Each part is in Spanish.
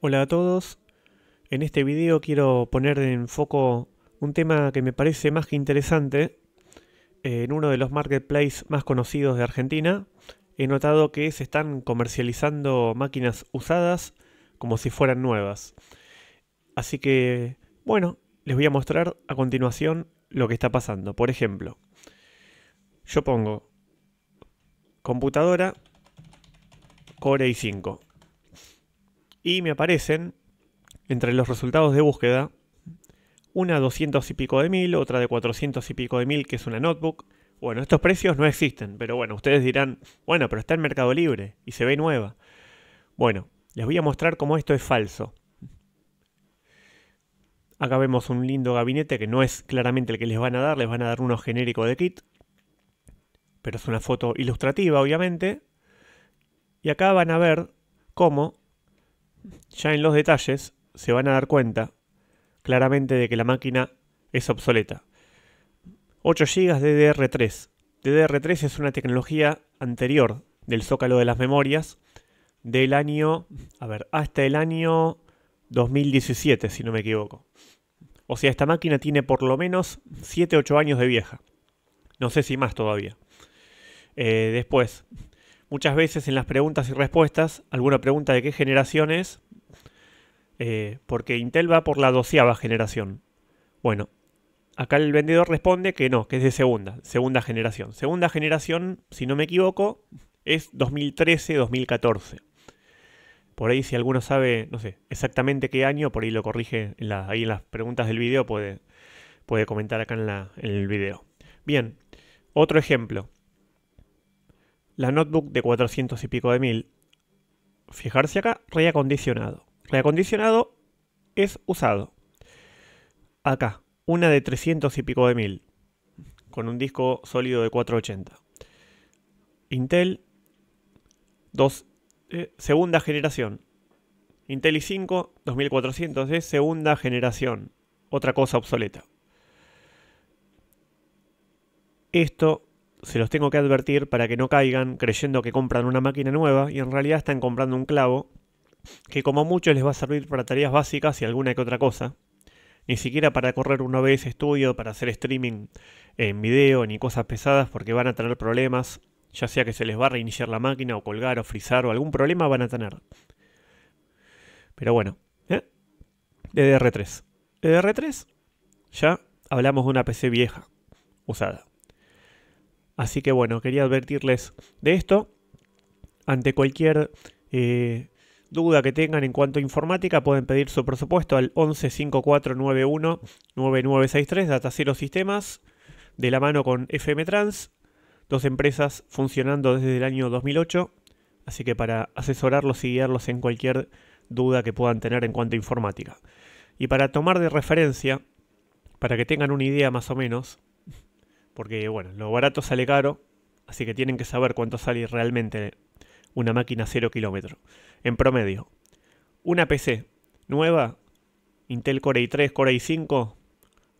Hola a todos. En este video quiero poner en foco un tema que me parece más que interesante. Eh, en uno de los marketplaces más conocidos de Argentina he notado que se están comercializando máquinas usadas como si fueran nuevas. Así que, bueno, les voy a mostrar a continuación lo que está pasando. Por ejemplo, yo pongo computadora Core i5 y me aparecen entre los resultados de búsqueda una 200 y pico de mil, otra de 400 y pico de mil, que es una notebook. Bueno, estos precios no existen, pero bueno, ustedes dirán, bueno, pero está en Mercado Libre y se ve nueva. Bueno, les voy a mostrar cómo esto es falso. Acá vemos un lindo gabinete que no es claramente el que les van a dar, les van a dar uno genérico de kit, pero es una foto ilustrativa, obviamente. Y acá van a ver cómo ya en los detalles se van a dar cuenta claramente de que la máquina es obsoleta. 8 GB DDR3. DDR3 es una tecnología anterior del zócalo de las memorias del año, a ver, hasta el año 2017, si no me equivoco. O sea, esta máquina tiene por lo menos 7-8 años de vieja. No sé si más todavía. Eh, después, Muchas veces en las preguntas y respuestas, alguna pregunta de qué generación es, eh, porque Intel va por la doceava generación. Bueno, acá el vendedor responde que no, que es de segunda, segunda generación. Segunda generación, si no me equivoco, es 2013-2014. Por ahí si alguno sabe, no sé, exactamente qué año, por ahí lo corrige en ahí en las preguntas del video, puede, puede comentar acá en, en el video. Bien, otro ejemplo la notebook de 400 y pico de mil. Fijarse acá, reacondicionado. Reacondicionado es usado. Acá, una de 300 y pico de mil, con un disco sólido de 480. Intel, eh, segunda generación. Intel i5, 2400 de segunda generación. Otra cosa obsoleta. Esto se los tengo que advertir para que no caigan creyendo que compran una máquina nueva y en realidad están comprando un clavo que como mucho les va a servir para tareas básicas y alguna que otra cosa. Ni siquiera para correr una vez estudio para hacer streaming en video, ni cosas pesadas, porque van a tener problemas, ya sea que se les va a reiniciar la máquina o colgar o frizar o algún problema van a tener. Pero bueno, ¿eh? DDR3. E DDR3, e ya hablamos de una PC vieja, usada. Así que bueno, quería advertirles de esto. Ante cualquier eh, duda que tengan en cuanto a informática, pueden pedir su presupuesto al 1154919963, Datacero Sistemas, de la mano con FM Trans, dos empresas funcionando desde el año 2008. Así que para asesorarlos y guiarlos en cualquier duda que puedan tener en cuanto a informática. Y para tomar de referencia, para que tengan una idea más o menos, porque, bueno, lo barato sale caro, así que tienen que saber cuánto sale realmente una máquina 0 kilómetro. En promedio, una PC nueva, Intel Core i3, Core i5,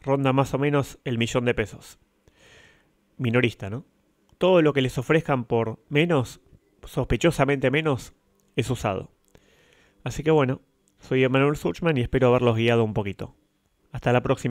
ronda más o menos el millón de pesos. Minorista, ¿no? Todo lo que les ofrezcan por menos, sospechosamente menos, es usado. Así que bueno, soy Emanuel Suchman y espero haberlos guiado un poquito. Hasta la próxima.